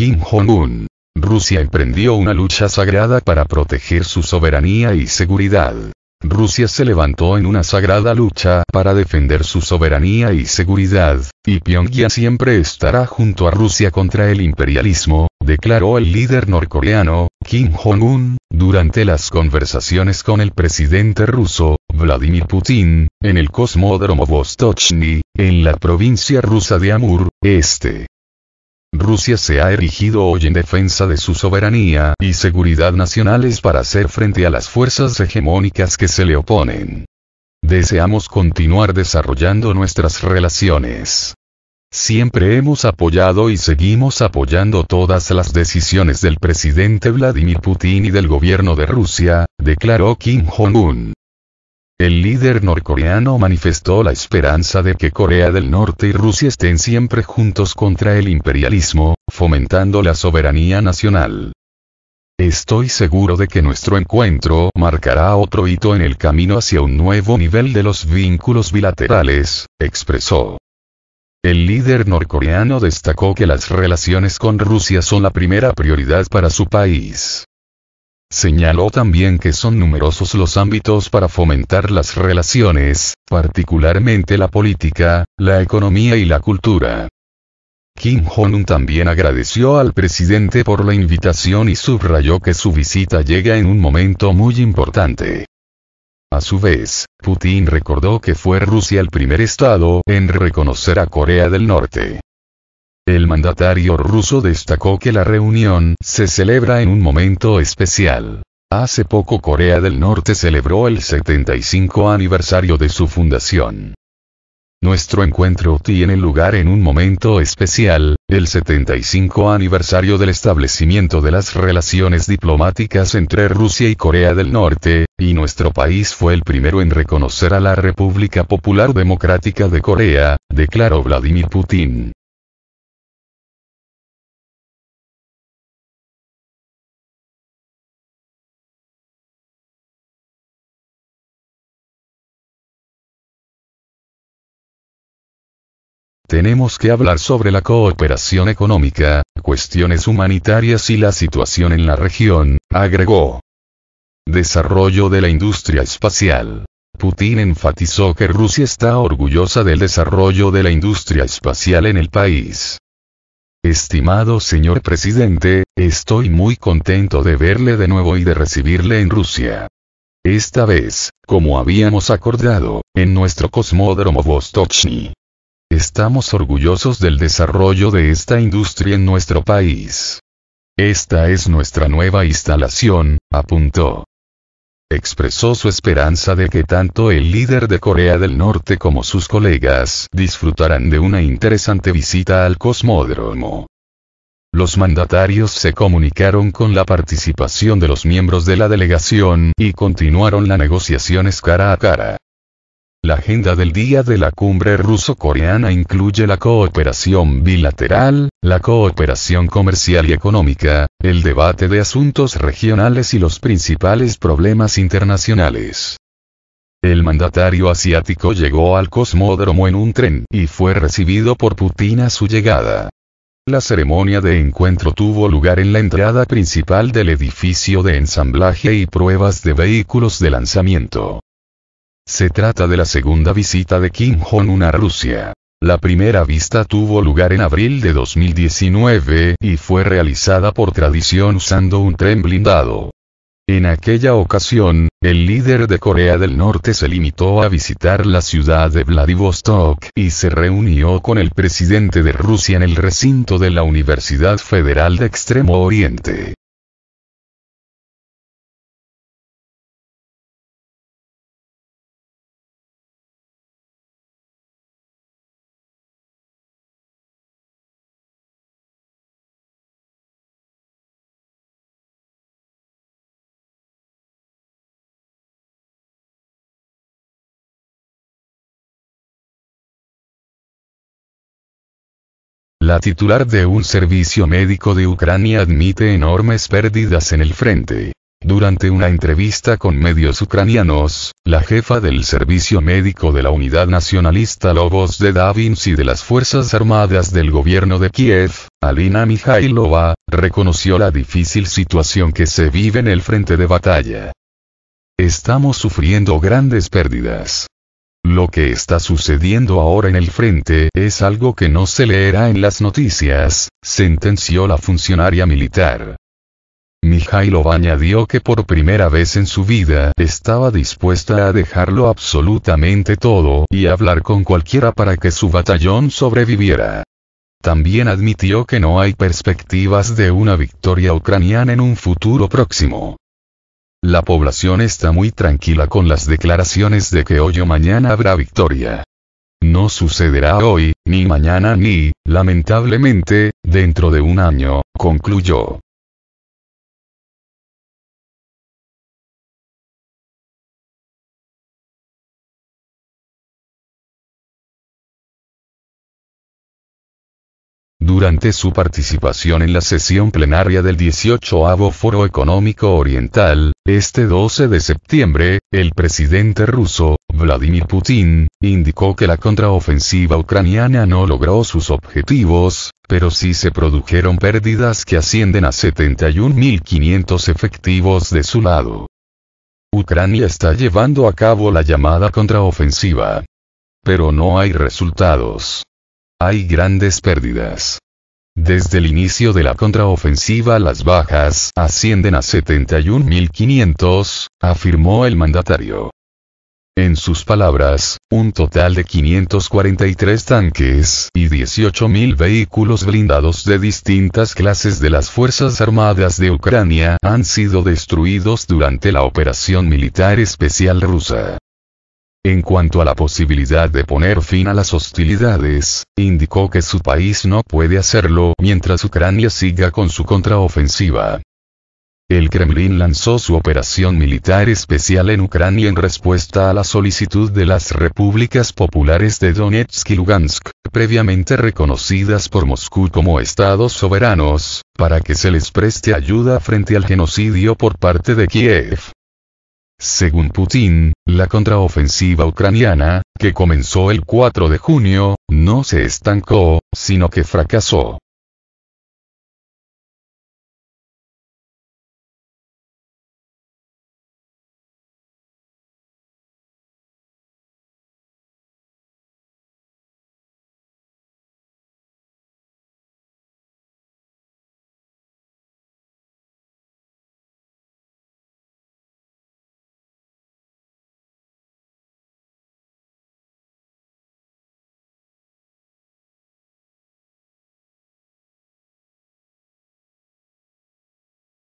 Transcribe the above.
Kim Jong-un. Rusia emprendió una lucha sagrada para proteger su soberanía y seguridad. Rusia se levantó en una sagrada lucha para defender su soberanía y seguridad, y Pyongyang siempre estará junto a Rusia contra el imperialismo, declaró el líder norcoreano, Kim Jong-un, durante las conversaciones con el presidente ruso, Vladimir Putin, en el cosmódromo Vostochny, en la provincia rusa de Amur, este. Rusia se ha erigido hoy en defensa de su soberanía y seguridad nacionales para hacer frente a las fuerzas hegemónicas que se le oponen. Deseamos continuar desarrollando nuestras relaciones. Siempre hemos apoyado y seguimos apoyando todas las decisiones del presidente Vladimir Putin y del gobierno de Rusia, declaró Kim Jong-un. El líder norcoreano manifestó la esperanza de que Corea del Norte y Rusia estén siempre juntos contra el imperialismo, fomentando la soberanía nacional. Estoy seguro de que nuestro encuentro marcará otro hito en el camino hacia un nuevo nivel de los vínculos bilaterales, expresó. El líder norcoreano destacó que las relaciones con Rusia son la primera prioridad para su país. Señaló también que son numerosos los ámbitos para fomentar las relaciones, particularmente la política, la economía y la cultura. Kim Jong-un también agradeció al presidente por la invitación y subrayó que su visita llega en un momento muy importante. A su vez, Putin recordó que fue Rusia el primer estado en reconocer a Corea del Norte. El mandatario ruso destacó que la reunión se celebra en un momento especial. Hace poco Corea del Norte celebró el 75 aniversario de su fundación. Nuestro encuentro tiene lugar en un momento especial, el 75 aniversario del establecimiento de las relaciones diplomáticas entre Rusia y Corea del Norte, y nuestro país fue el primero en reconocer a la República Popular Democrática de Corea, declaró Vladimir Putin. Tenemos que hablar sobre la cooperación económica, cuestiones humanitarias y la situación en la región, agregó. Desarrollo de la industria espacial. Putin enfatizó que Rusia está orgullosa del desarrollo de la industria espacial en el país. Estimado señor presidente, estoy muy contento de verle de nuevo y de recibirle en Rusia. Esta vez, como habíamos acordado, en nuestro cosmódromo Vostochny. Estamos orgullosos del desarrollo de esta industria en nuestro país. Esta es nuestra nueva instalación, apuntó. Expresó su esperanza de que tanto el líder de Corea del Norte como sus colegas disfrutarán de una interesante visita al cosmódromo. Los mandatarios se comunicaron con la participación de los miembros de la delegación y continuaron las negociaciones cara a cara. La agenda del día de la cumbre ruso-coreana incluye la cooperación bilateral, la cooperación comercial y económica, el debate de asuntos regionales y los principales problemas internacionales. El mandatario asiático llegó al cosmódromo en un tren y fue recibido por Putin a su llegada. La ceremonia de encuentro tuvo lugar en la entrada principal del edificio de ensamblaje y pruebas de vehículos de lanzamiento. Se trata de la segunda visita de Kim Jong-un a Rusia. La primera vista tuvo lugar en abril de 2019 y fue realizada por tradición usando un tren blindado. En aquella ocasión, el líder de Corea del Norte se limitó a visitar la ciudad de Vladivostok y se reunió con el presidente de Rusia en el recinto de la Universidad Federal de Extremo Oriente. La titular de un servicio médico de Ucrania admite enormes pérdidas en el frente. Durante una entrevista con medios ucranianos, la jefa del Servicio Médico de la Unidad Nacionalista Lobos de Davins y de las Fuerzas Armadas del gobierno de Kiev, Alina Mikhailova, reconoció la difícil situación que se vive en el frente de batalla. Estamos sufriendo grandes pérdidas. Lo que está sucediendo ahora en el frente es algo que no se leerá en las noticias, sentenció la funcionaria militar. Mikhailov añadió que por primera vez en su vida estaba dispuesta a dejarlo absolutamente todo y hablar con cualquiera para que su batallón sobreviviera. También admitió que no hay perspectivas de una victoria ucraniana en un futuro próximo. La población está muy tranquila con las declaraciones de que hoy o mañana habrá victoria. No sucederá hoy, ni mañana, ni, lamentablemente, dentro de un año, concluyó. durante su participación en la sesión plenaria del 18 Foro Económico Oriental, este 12 de septiembre, el presidente ruso, Vladimir Putin, indicó que la contraofensiva ucraniana no logró sus objetivos, pero sí se produjeron pérdidas que ascienden a 71.500 efectivos de su lado. Ucrania está llevando a cabo la llamada contraofensiva. Pero no hay resultados. Hay grandes pérdidas. Desde el inicio de la contraofensiva las bajas ascienden a 71.500, afirmó el mandatario. En sus palabras, un total de 543 tanques y 18.000 vehículos blindados de distintas clases de las Fuerzas Armadas de Ucrania han sido destruidos durante la operación militar especial rusa. En cuanto a la posibilidad de poner fin a las hostilidades, indicó que su país no puede hacerlo mientras Ucrania siga con su contraofensiva. El Kremlin lanzó su operación militar especial en Ucrania en respuesta a la solicitud de las repúblicas populares de Donetsk y Lugansk, previamente reconocidas por Moscú como estados soberanos, para que se les preste ayuda frente al genocidio por parte de Kiev. Según Putin, la contraofensiva ucraniana, que comenzó el 4 de junio, no se estancó, sino que fracasó.